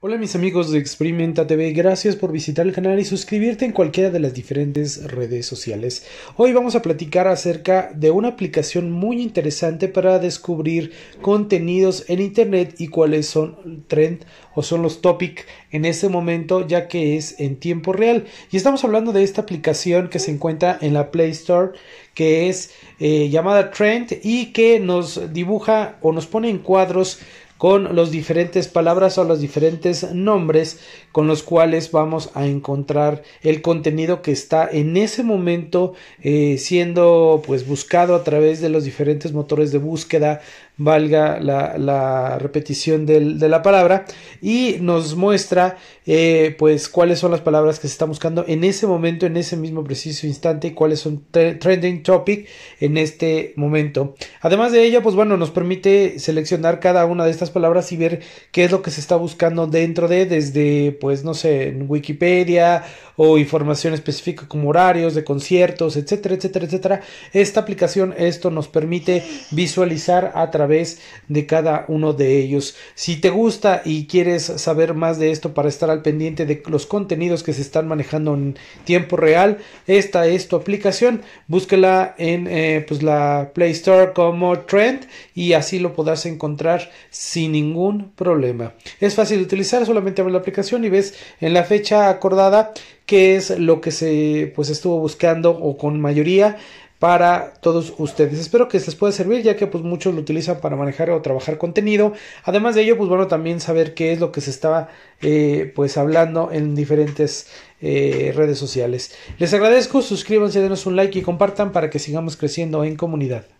Hola mis amigos de Experimenta TV, gracias por visitar el canal y suscribirte en cualquiera de las diferentes redes sociales. Hoy vamos a platicar acerca de una aplicación muy interesante para descubrir contenidos en internet y cuáles son trend o son los topic en este momento ya que es en tiempo real. Y estamos hablando de esta aplicación que se encuentra en la Play Store que es eh, llamada Trend y que nos dibuja o nos pone en cuadros con las diferentes palabras o los diferentes nombres con los cuales vamos a encontrar el contenido que está en ese momento eh, siendo pues buscado a través de los diferentes motores de búsqueda valga la, repetición de la palabra y nos muestra eh, pues cuáles son las palabras que se están buscando en ese momento en ese mismo preciso instante y cuáles son trending topic en este momento Además de ella, pues bueno, nos permite seleccionar cada una de estas palabras y ver qué es lo que se está buscando dentro de, desde, pues no sé, en Wikipedia o información específica como horarios de conciertos, etcétera, etcétera, etcétera. Esta aplicación, esto nos permite visualizar a través de cada uno de ellos. Si te gusta y quieres saber más de esto para estar al pendiente de los contenidos que se están manejando en tiempo real, esta es tu aplicación. Búsquela en eh, pues, la Play Store como Trend y así lo podrás encontrar sin ningún problema. Es fácil de utilizar, solamente abres la aplicación y ves en la fecha acordada qué es lo que se pues estuvo buscando o con mayoría para todos ustedes. Espero que les pueda servir ya que pues muchos lo utilizan para manejar o trabajar contenido. Además de ello, pues bueno, también saber qué es lo que se estaba eh, pues hablando en diferentes eh, redes sociales. Les agradezco, suscríbanse, denos un like y compartan para que sigamos creciendo en comunidad.